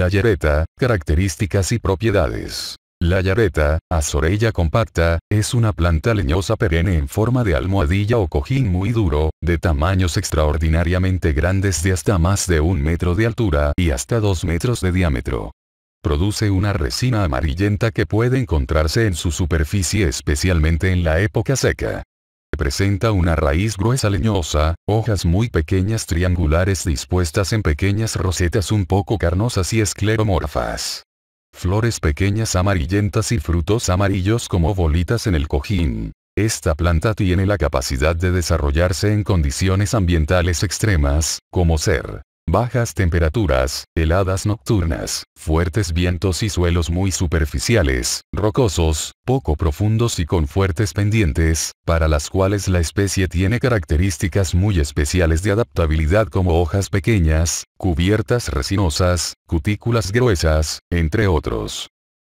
La yareta, características y propiedades. La yareta, azorella compacta, es una planta leñosa perenne en forma de almohadilla o cojín muy duro, de tamaños extraordinariamente grandes de hasta más de un metro de altura y hasta dos metros de diámetro. Produce una resina amarillenta que puede encontrarse en su superficie especialmente en la época seca. Presenta una raíz gruesa leñosa, hojas muy pequeñas triangulares dispuestas en pequeñas rosetas un poco carnosas y escleromorfas. Flores pequeñas amarillentas y frutos amarillos como bolitas en el cojín. Esta planta tiene la capacidad de desarrollarse en condiciones ambientales extremas, como ser bajas temperaturas, heladas nocturnas, fuertes vientos y suelos muy superficiales, rocosos, poco profundos y con fuertes pendientes, para las cuales la especie tiene características muy especiales de adaptabilidad como hojas pequeñas, cubiertas resinosas, cutículas gruesas, entre otros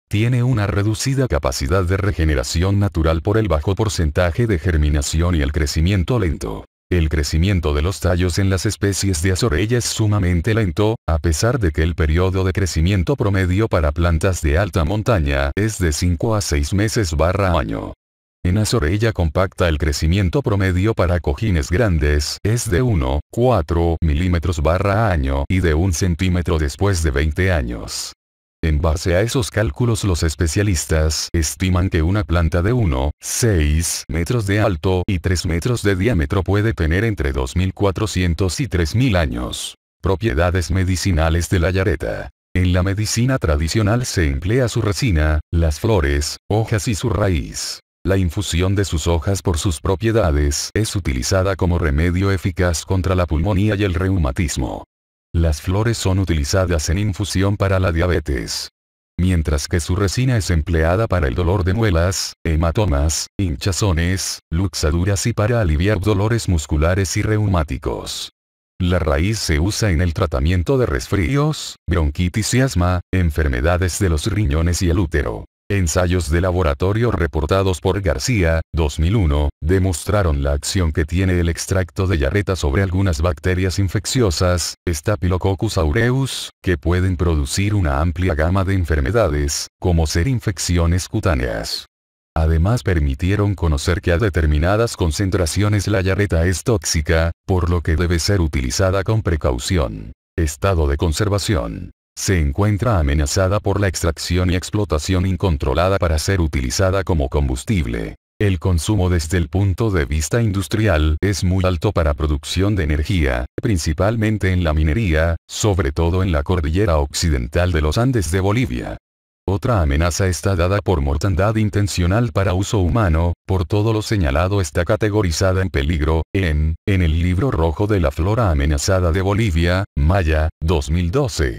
tiene una reducida capacidad de regeneración natural por el bajo porcentaje de germinación y el crecimiento lento. El crecimiento de los tallos en las especies de azorella es sumamente lento, a pesar de que el periodo de crecimiento promedio para plantas de alta montaña es de 5 a 6 meses barra año. En azorella compacta el crecimiento promedio para cojines grandes es de 1,4 milímetros barra año y de 1 centímetro después de 20 años. En base a esos cálculos los especialistas estiman que una planta de 1,6 metros de alto y 3 metros de diámetro puede tener entre 2.400 y 3.000 años. Propiedades medicinales de la yareta. En la medicina tradicional se emplea su resina, las flores, hojas y su raíz. La infusión de sus hojas por sus propiedades es utilizada como remedio eficaz contra la pulmonía y el reumatismo. Las flores son utilizadas en infusión para la diabetes. Mientras que su resina es empleada para el dolor de muelas, hematomas, hinchazones, luxaduras y para aliviar dolores musculares y reumáticos. La raíz se usa en el tratamiento de resfríos, bronquitis y asma, enfermedades de los riñones y el útero. Ensayos de laboratorio reportados por García, 2001, demostraron la acción que tiene el extracto de yareta sobre algunas bacterias infecciosas, Staphylococcus aureus, que pueden producir una amplia gama de enfermedades, como ser infecciones cutáneas. Además permitieron conocer que a determinadas concentraciones la yareta es tóxica, por lo que debe ser utilizada con precaución. Estado de conservación se encuentra amenazada por la extracción y explotación incontrolada para ser utilizada como combustible. El consumo desde el punto de vista industrial es muy alto para producción de energía, principalmente en la minería, sobre todo en la cordillera occidental de los Andes de Bolivia. Otra amenaza está dada por mortandad intencional para uso humano, por todo lo señalado está categorizada en peligro, en, en el libro rojo de la flora amenazada de Bolivia, Maya, 2012.